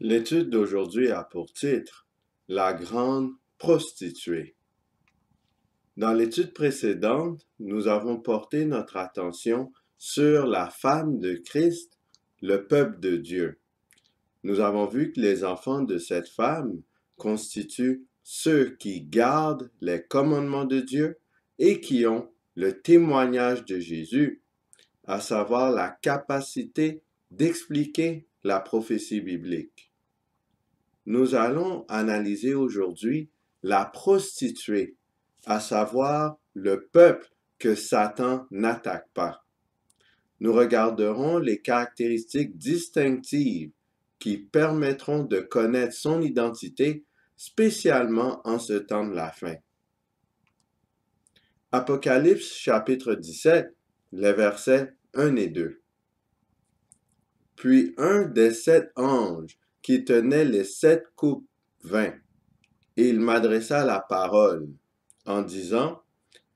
L'étude d'aujourd'hui a pour titre La grande prostituée. Dans l'étude précédente, nous avons porté notre attention sur la femme de Christ, le peuple de Dieu. Nous avons vu que les enfants de cette femme constituent ceux qui gardent les commandements de Dieu et qui ont le témoignage de Jésus, à savoir la capacité d'expliquer la prophétie biblique nous allons analyser aujourd'hui la prostituée, à savoir le peuple que Satan n'attaque pas. Nous regarderons les caractéristiques distinctives qui permettront de connaître son identité, spécialement en ce temps de la fin. Apocalypse chapitre 17, les versets 1 et 2. Puis un des sept anges qui tenait les sept coupes vin. Et il m'adressa la parole en disant,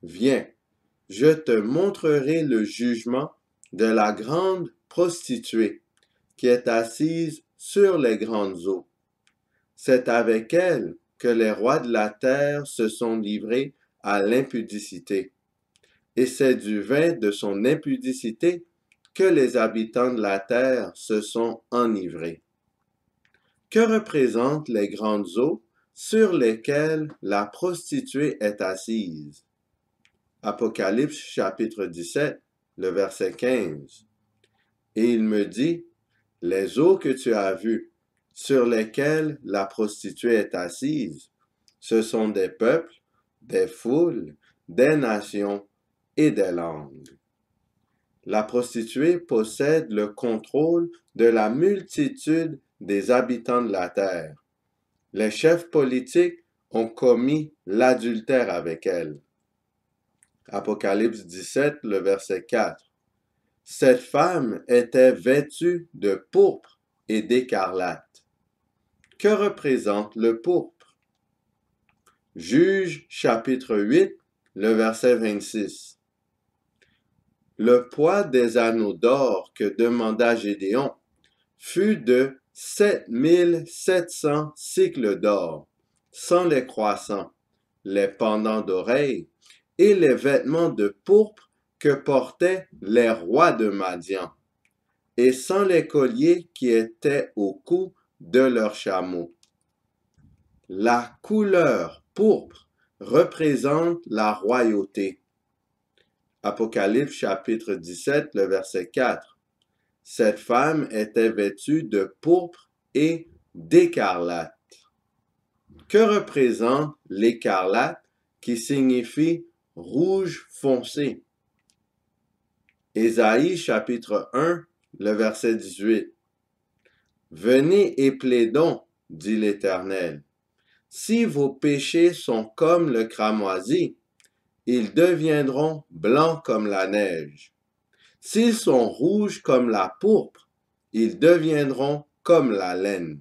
Viens, je te montrerai le jugement de la grande prostituée qui est assise sur les grandes eaux. C'est avec elle que les rois de la terre se sont livrés à l'impudicité. Et c'est du vin de son impudicité que les habitants de la terre se sont enivrés que représentent les grandes eaux sur lesquelles la prostituée est assise. Apocalypse chapitre 17, le verset 15. Et il me dit, les eaux que tu as vues, sur lesquelles la prostituée est assise, ce sont des peuples, des foules, des nations et des langues. La prostituée possède le contrôle de la multitude des habitants de la terre. Les chefs politiques ont commis l'adultère avec elle. Apocalypse 17, le verset 4. Cette femme était vêtue de pourpre et d'écarlate. Que représente le pourpre? Juge chapitre 8, le verset 26. Le poids des anneaux d'or que demanda Gédéon fut de 7700 cycles d'or, sans les croissants, les pendants d'oreilles et les vêtements de pourpre que portaient les rois de Madian, et sans les colliers qui étaient au cou de leurs chameaux. La couleur pourpre représente la royauté. Apocalypse chapitre 17, le verset 4 cette femme était vêtue de pourpre et d'écarlate. Que représente l'écarlate qui signifie rouge foncé? Ésaïe chapitre 1, le verset 18. Venez et plaidons, dit l'Éternel. Si vos péchés sont comme le cramoisi, ils deviendront blancs comme la neige. S'ils sont rouges comme la pourpre, ils deviendront comme la laine.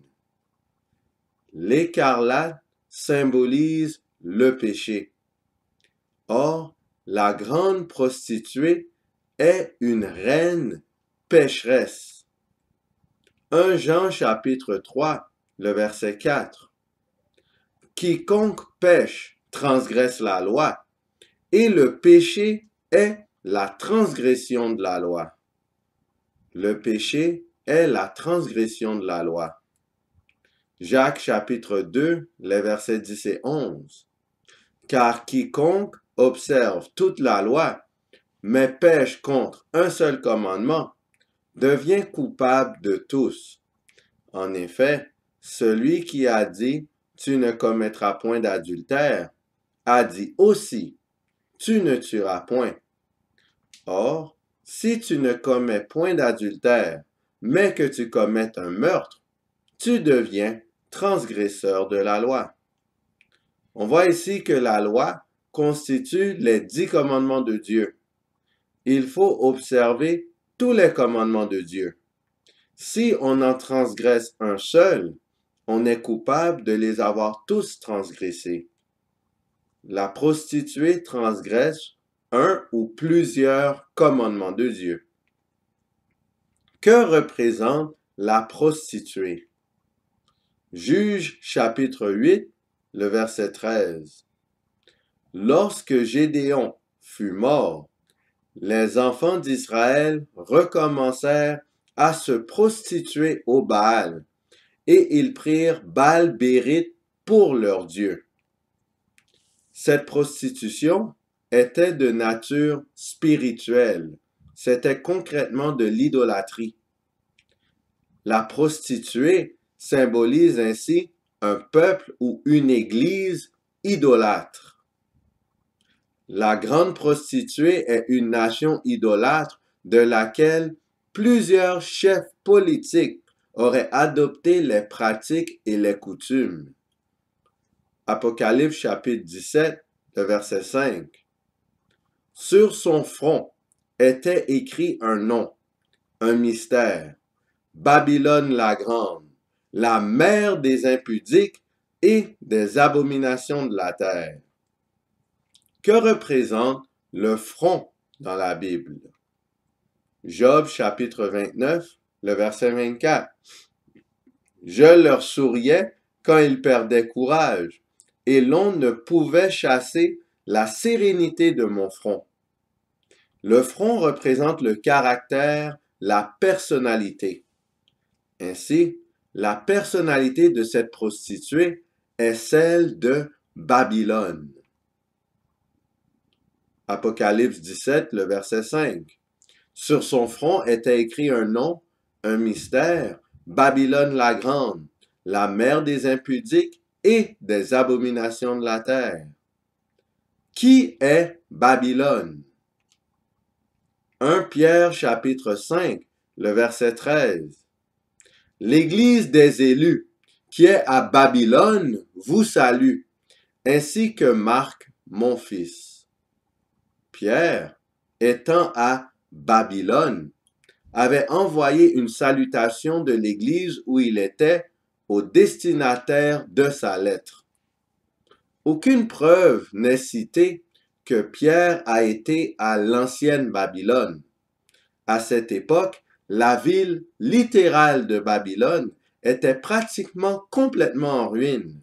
L'écarlate symbolise le péché. Or, la grande prostituée est une reine pécheresse. 1 Jean chapitre 3, le verset 4. Quiconque pêche transgresse la loi, et le péché est la transgression de la loi. Le péché est la transgression de la loi. Jacques chapitre 2, les versets 10 et 11. Car quiconque observe toute la loi, mais pêche contre un seul commandement, devient coupable de tous. En effet, celui qui a dit Tu ne commettras point d'adultère, a dit aussi Tu ne tueras point. Or, si tu ne commets point d'adultère, mais que tu commettes un meurtre, tu deviens transgresseur de la loi. On voit ici que la loi constitue les dix commandements de Dieu. Il faut observer tous les commandements de Dieu. Si on en transgresse un seul, on est coupable de les avoir tous transgressés. La prostituée transgresse un ou plusieurs commandements de Dieu. Que représente la prostituée? Juge chapitre 8, le verset 13. Lorsque Gédéon fut mort, les enfants d'Israël recommencèrent à se prostituer au Baal, et ils prirent Baal-Bérite pour leur Dieu. Cette prostitution était de nature spirituelle. C'était concrètement de l'idolâtrie. La prostituée symbolise ainsi un peuple ou une église idolâtre. La grande prostituée est une nation idolâtre de laquelle plusieurs chefs politiques auraient adopté les pratiques et les coutumes. Apocalypse chapitre 17, verset 5. Sur son front était écrit un nom, un mystère. Babylone la grande, la mère des impudiques et des abominations de la terre. Que représente le front dans la Bible? Job chapitre 29, le verset 24. Je leur souriais quand ils perdaient courage, et l'on ne pouvait chasser la sérénité de mon front. Le front représente le caractère, la personnalité. Ainsi, la personnalité de cette prostituée est celle de Babylone. Apocalypse 17, le verset 5. Sur son front était écrit un nom, un mystère, Babylone la grande, la mère des impudiques et des abominations de la terre. Qui est Babylone? 1 Pierre chapitre 5, le verset 13. L'Église des élus qui est à Babylone vous salue, ainsi que Marc, mon fils. Pierre, étant à Babylone, avait envoyé une salutation de l'Église où il était au destinataire de sa lettre. Aucune preuve n'est citée que Pierre a été à l'ancienne Babylone. À cette époque, la ville littérale de Babylone était pratiquement complètement en ruine.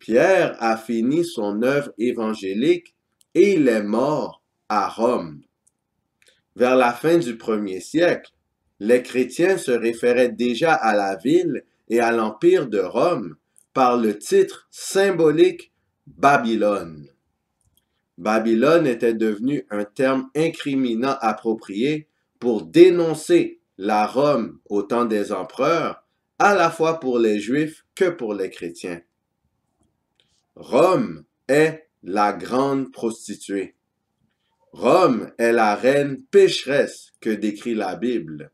Pierre a fini son œuvre évangélique et il est mort à Rome. Vers la fin du premier siècle, les chrétiens se référaient déjà à la ville et à l'empire de Rome par le titre symbolique Babylone. Babylone était devenu un terme incriminant approprié pour dénoncer la Rome au temps des empereurs, à la fois pour les Juifs que pour les chrétiens. Rome est la grande prostituée. Rome est la reine pécheresse que décrit la Bible.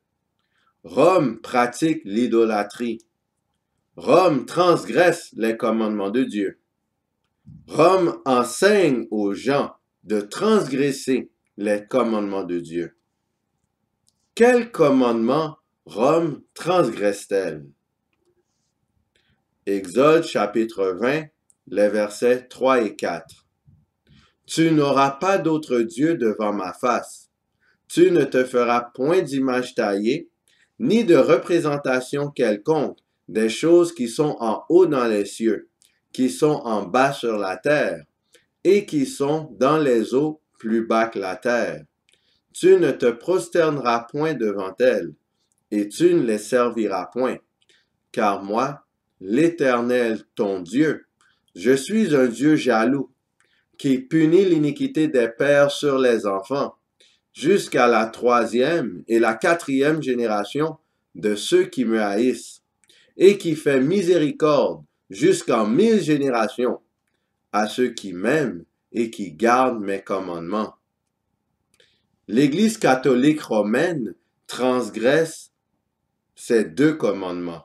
Rome pratique l'idolâtrie. Rome transgresse les commandements de Dieu. Rome enseigne aux gens de transgresser les commandements de Dieu. Quels commandements Rome transgresse-t-elle? Exode chapitre 20, les versets 3 et 4. Tu n'auras pas d'autre Dieu devant ma face. Tu ne te feras point d'image taillée, ni de représentation quelconque des choses qui sont en haut dans les cieux, qui sont en bas sur la terre et qui sont dans les eaux plus bas que la terre. Tu ne te prosterneras point devant elles, et tu ne les serviras point. Car moi, l'Éternel, ton Dieu, je suis un Dieu jaloux, qui punit l'iniquité des pères sur les enfants, jusqu'à la troisième et la quatrième génération de ceux qui me haïssent, et qui fait miséricorde jusqu'en mille générations à ceux qui m'aiment et qui gardent mes commandements. L'Église catholique romaine transgresse ces deux commandements.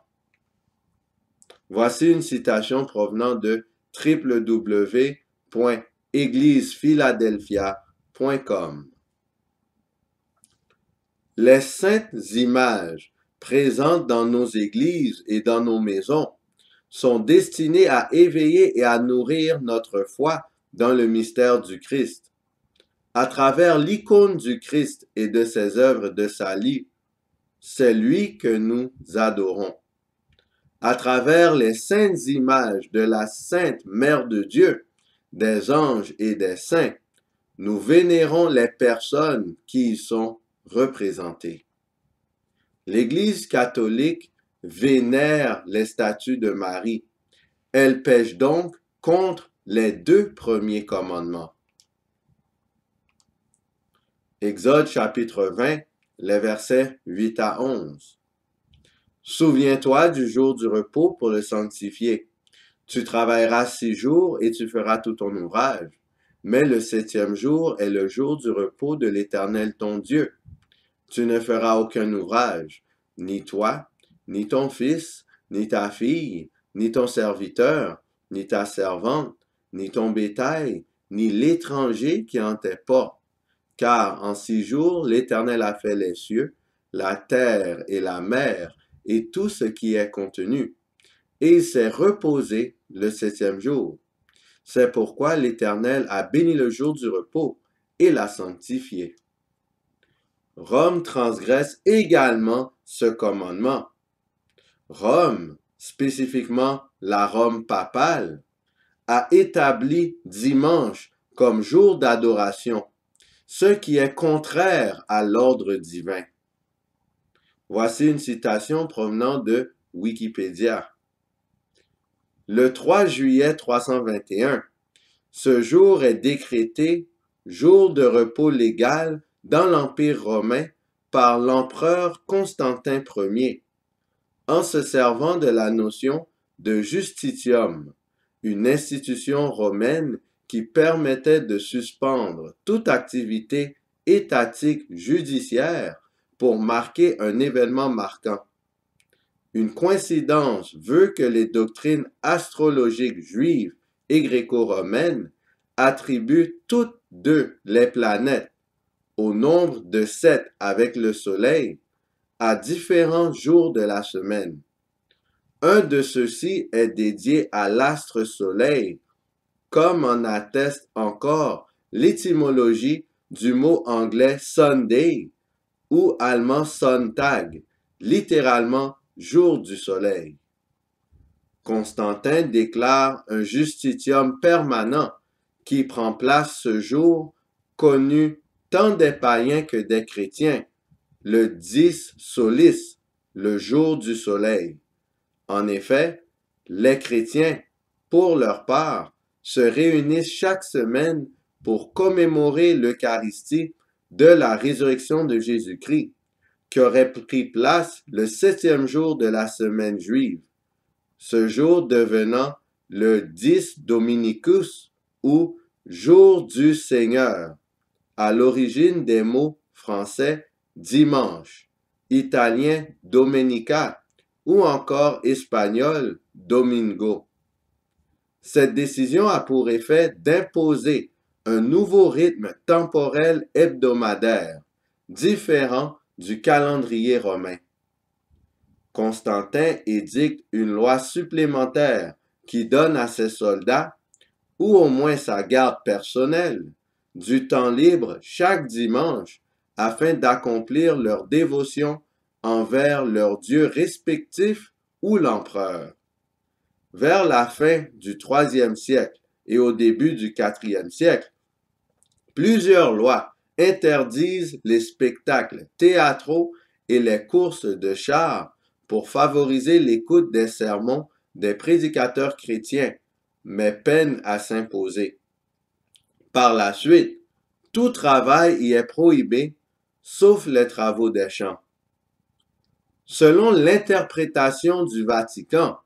Voici une citation provenant de www.églisephiladelphia.com Les saintes images présentes dans nos églises et dans nos maisons sont destinés à éveiller et à nourrir notre foi dans le mystère du Christ. À travers l'icône du Christ et de ses œuvres de salut, c'est lui que nous adorons. À travers les saintes images de la Sainte Mère de Dieu, des anges et des saints, nous vénérons les personnes qui y sont représentées. L'Église catholique Vénère les statues de Marie. Elle pêche donc contre les deux premiers commandements. Exode chapitre 20, les versets 8 à 11. Souviens-toi du jour du repos pour le sanctifier. Tu travailleras six jours et tu feras tout ton ouvrage. Mais le septième jour est le jour du repos de l'Éternel ton Dieu. Tu ne feras aucun ouvrage, ni toi, ni ton fils, ni ta fille, ni ton serviteur, ni ta servante, ni ton bétail, ni l'étranger qui en tes Car en six jours l'Éternel a fait les cieux, la terre et la mer, et tout ce qui est contenu. Et il s'est reposé le septième jour. C'est pourquoi l'Éternel a béni le jour du repos et l'a sanctifié. Rome transgresse également ce commandement Rome, spécifiquement la Rome papale, a établi dimanche comme jour d'adoration, ce qui est contraire à l'ordre divin. Voici une citation provenant de Wikipédia. Le 3 juillet 321, ce jour est décrété jour de repos légal dans l'Empire romain par l'empereur Constantin Ier en se servant de la notion de justitium, une institution romaine qui permettait de suspendre toute activité étatique judiciaire pour marquer un événement marquant. Une coïncidence veut que les doctrines astrologiques juives et gréco-romaines attribuent toutes deux les planètes au nombre de sept avec le Soleil à différents jours de la semaine. Un de ceux-ci est dédié à l'astre soleil, comme en atteste encore l'étymologie du mot anglais Sunday ou allemand Sonntag, littéralement jour du soleil. Constantin déclare un justitium permanent qui prend place ce jour, connu tant des païens que des chrétiens, le 10 solis, le jour du soleil. En effet, les chrétiens, pour leur part, se réunissent chaque semaine pour commémorer l'Eucharistie de la résurrection de Jésus-Christ, qui aurait pris place le septième jour de la semaine juive, ce jour devenant le 10 Dominicus ou jour du Seigneur, à l'origine des mots français dimanche, italien domenica ou encore espagnol domingo. Cette décision a pour effet d'imposer un nouveau rythme temporel hebdomadaire, différent du calendrier romain. Constantin édicte une loi supplémentaire qui donne à ses soldats, ou au moins sa garde personnelle, du temps libre chaque dimanche afin d'accomplir leur dévotion envers leur dieu respectif ou l'empereur. Vers la fin du IIIe siècle et au début du IVe siècle, plusieurs lois interdisent les spectacles théâtraux et les courses de chars pour favoriser l'écoute des sermons des prédicateurs chrétiens, mais peinent à s'imposer. Par la suite, tout travail y est prohibé sauf les travaux des champs. Selon l'interprétation du Vatican,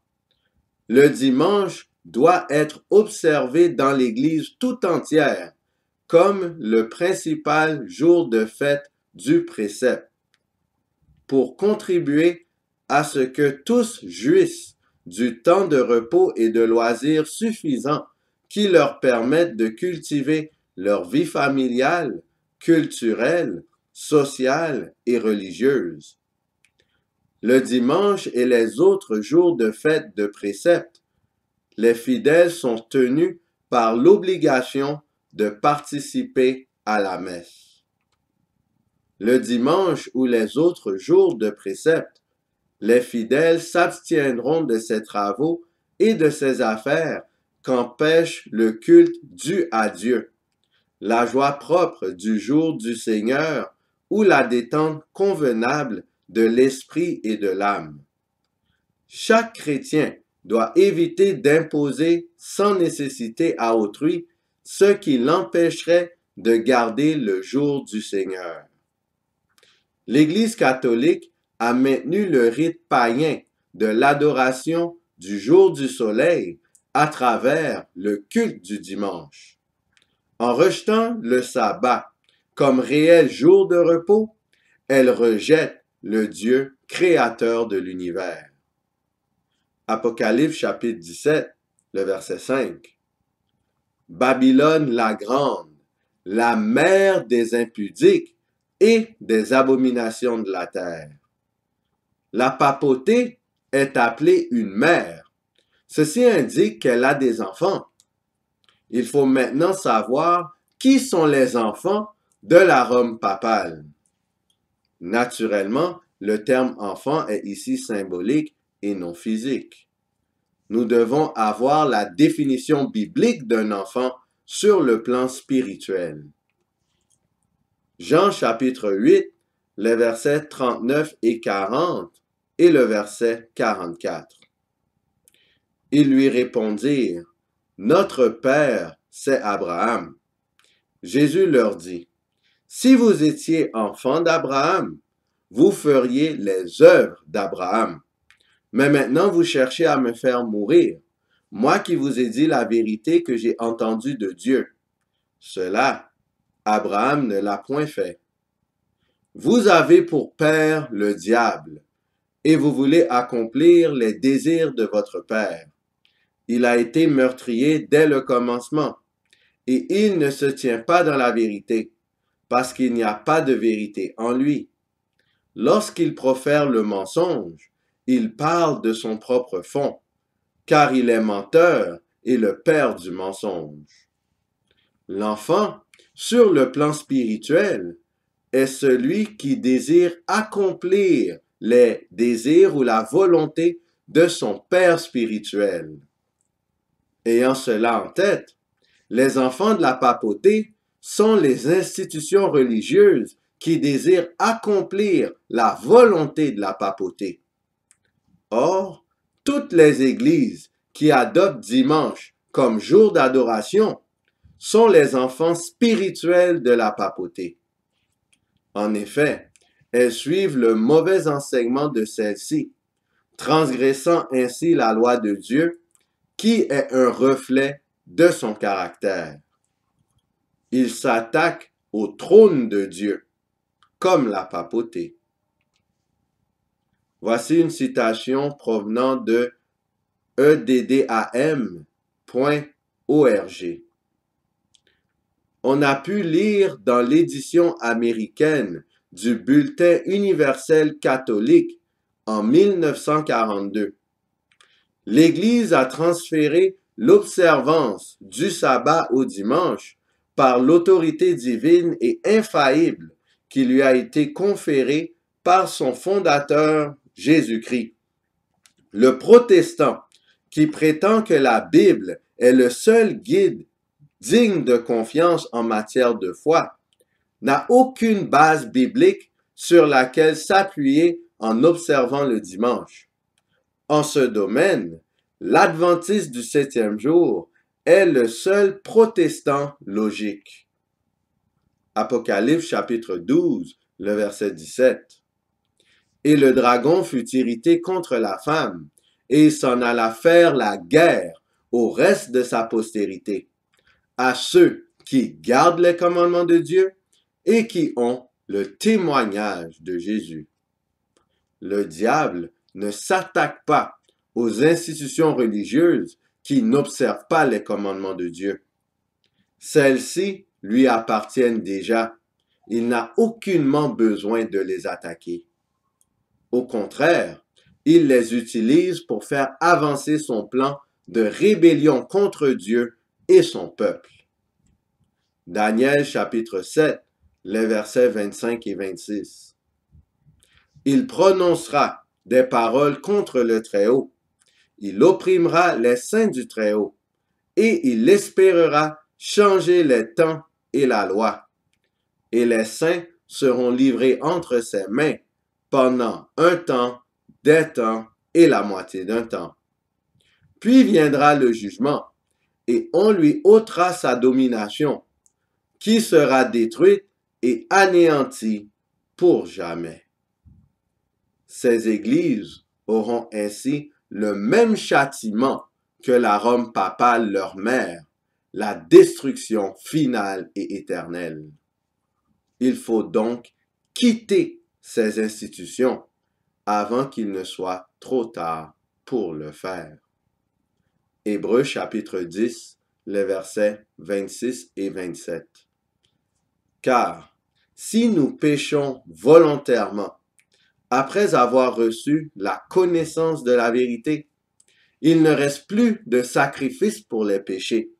le dimanche doit être observé dans l'Église tout entière comme le principal jour de fête du précepte, pour contribuer à ce que tous jouissent du temps de repos et de loisirs suffisants qui leur permettent de cultiver leur vie familiale, culturelle, sociale et religieuse. Le dimanche et les autres jours de fête de précepte, les fidèles sont tenus par l'obligation de participer à la messe. Le dimanche ou les autres jours de précepte, les fidèles s'abstiendront de ses travaux et de ses affaires qu'empêche le culte dû à Dieu. La joie propre du jour du Seigneur ou la détente convenable de l'esprit et de l'âme. Chaque chrétien doit éviter d'imposer sans nécessité à autrui ce qui l'empêcherait de garder le jour du Seigneur. L'Église catholique a maintenu le rite païen de l'adoration du jour du soleil à travers le culte du dimanche. En rejetant le sabbat, comme réel jour de repos, elle rejette le Dieu créateur de l'univers. Apocalypse chapitre 17, le verset 5. Babylone la grande, la mère des impudiques et des abominations de la terre. La papauté est appelée une mère. Ceci indique qu'elle a des enfants. Il faut maintenant savoir qui sont les enfants de la Rome papale. Naturellement, le terme enfant est ici symbolique et non physique. Nous devons avoir la définition biblique d'un enfant sur le plan spirituel. Jean chapitre 8, les versets 39 et 40 et le verset 44. Ils lui répondirent, Notre Père, c'est Abraham. Jésus leur dit, si vous étiez enfant d'Abraham, vous feriez les œuvres d'Abraham. Mais maintenant vous cherchez à me faire mourir, moi qui vous ai dit la vérité que j'ai entendue de Dieu. Cela, Abraham ne l'a point fait. Vous avez pour père le diable, et vous voulez accomplir les désirs de votre père. Il a été meurtrier dès le commencement, et il ne se tient pas dans la vérité, parce qu'il n'y a pas de vérité en lui. Lorsqu'il profère le mensonge, il parle de son propre fond, car il est menteur et le père du mensonge. L'enfant, sur le plan spirituel, est celui qui désire accomplir les désirs ou la volonté de son Père spirituel. Ayant cela en tête, les enfants de la papauté sont les institutions religieuses qui désirent accomplir la volonté de la papauté. Or, toutes les églises qui adoptent dimanche comme jour d'adoration sont les enfants spirituels de la papauté. En effet, elles suivent le mauvais enseignement de celle-ci, transgressant ainsi la loi de Dieu, qui est un reflet de son caractère il s'attaque au trône de Dieu, comme la papauté. Voici une citation provenant de eddam.org. On a pu lire dans l'édition américaine du Bulletin universel catholique en 1942. L'Église a transféré l'observance du sabbat au dimanche par l'autorité divine et infaillible qui lui a été conférée par son fondateur Jésus-Christ. Le protestant qui prétend que la Bible est le seul guide digne de confiance en matière de foi n'a aucune base biblique sur laquelle s'appuyer en observant le dimanche. En ce domaine, l'Adventiste du septième jour est le seul protestant logique. Apocalypse chapitre 12, le verset 17. Et le dragon fut irrité contre la femme, et s'en alla faire la guerre au reste de sa postérité, à ceux qui gardent les commandements de Dieu et qui ont le témoignage de Jésus. Le diable ne s'attaque pas aux institutions religieuses qui n'observent pas les commandements de Dieu. Celles-ci lui appartiennent déjà. Il n'a aucunement besoin de les attaquer. Au contraire, il les utilise pour faire avancer son plan de rébellion contre Dieu et son peuple. Daniel chapitre 7, les versets 25 et 26. Il prononcera des paroles contre le Très-Haut il opprimera les saints du Très-Haut et il espérera changer les temps et la loi. Et les saints seront livrés entre ses mains pendant un temps, des temps et la moitié d'un temps. Puis viendra le jugement, et on lui ôtera sa domination, qui sera détruite et anéantie pour jamais. Ces églises auront ainsi le même châtiment que la Rome papale leur mère, la destruction finale et éternelle. Il faut donc quitter ces institutions avant qu'il ne soit trop tard pour le faire. Hébreux chapitre 10, les versets 26 et 27. Car si nous péchons volontairement après avoir reçu la connaissance de la vérité, il ne reste plus de sacrifice pour les péchés,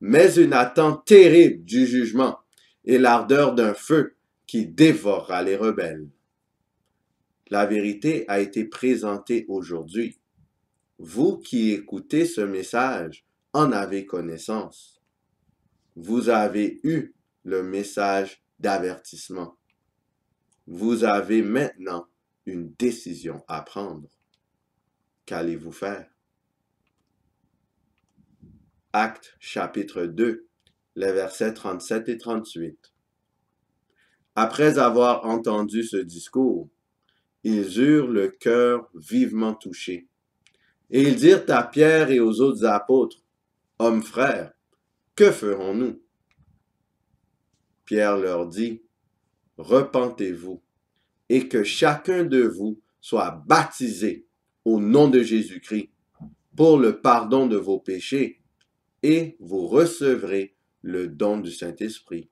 mais une attente terrible du jugement et l'ardeur d'un feu qui dévorera les rebelles. La vérité a été présentée aujourd'hui. Vous qui écoutez ce message en avez connaissance. Vous avez eu le message d'avertissement. Vous avez maintenant une décision à prendre. Qu'allez-vous faire? Actes chapitre 2, les versets 37 et 38. Après avoir entendu ce discours, ils eurent le cœur vivement touché. Et ils dirent à Pierre et aux autres apôtres, Hommes frères, que ferons-nous? Pierre leur dit, Repentez-vous et que chacun de vous soit baptisé au nom de Jésus-Christ pour le pardon de vos péchés et vous recevrez le don du Saint-Esprit.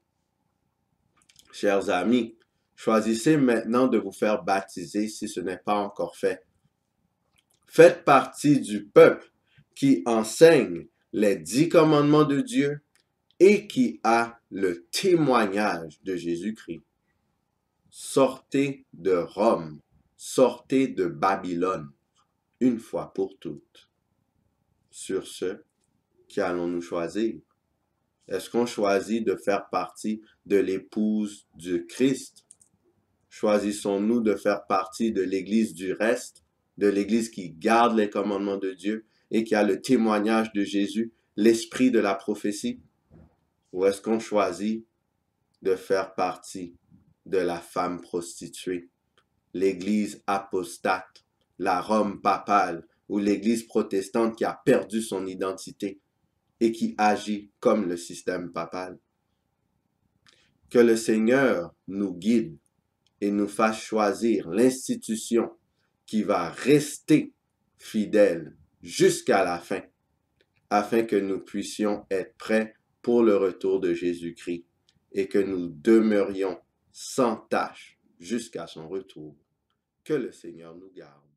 Chers amis, choisissez maintenant de vous faire baptiser si ce n'est pas encore fait. Faites partie du peuple qui enseigne les dix commandements de Dieu et qui a le témoignage de Jésus-Christ. Sortez de Rome, sortez de Babylone, une fois pour toutes. Sur ce, qu'allons-nous choisir? Est-ce qu'on choisit de faire partie de l'épouse du Christ? Choisissons-nous de faire partie de l'Église du reste, de l'Église qui garde les commandements de Dieu et qui a le témoignage de Jésus, l'esprit de la prophétie? Ou est-ce qu'on choisit de faire partie de la femme prostituée, l'Église apostate, la Rome papale ou l'Église protestante qui a perdu son identité et qui agit comme le système papal. Que le Seigneur nous guide et nous fasse choisir l'institution qui va rester fidèle jusqu'à la fin, afin que nous puissions être prêts pour le retour de Jésus-Christ et que nous demeurions sans tâche jusqu'à son retour. Que le Seigneur nous garde.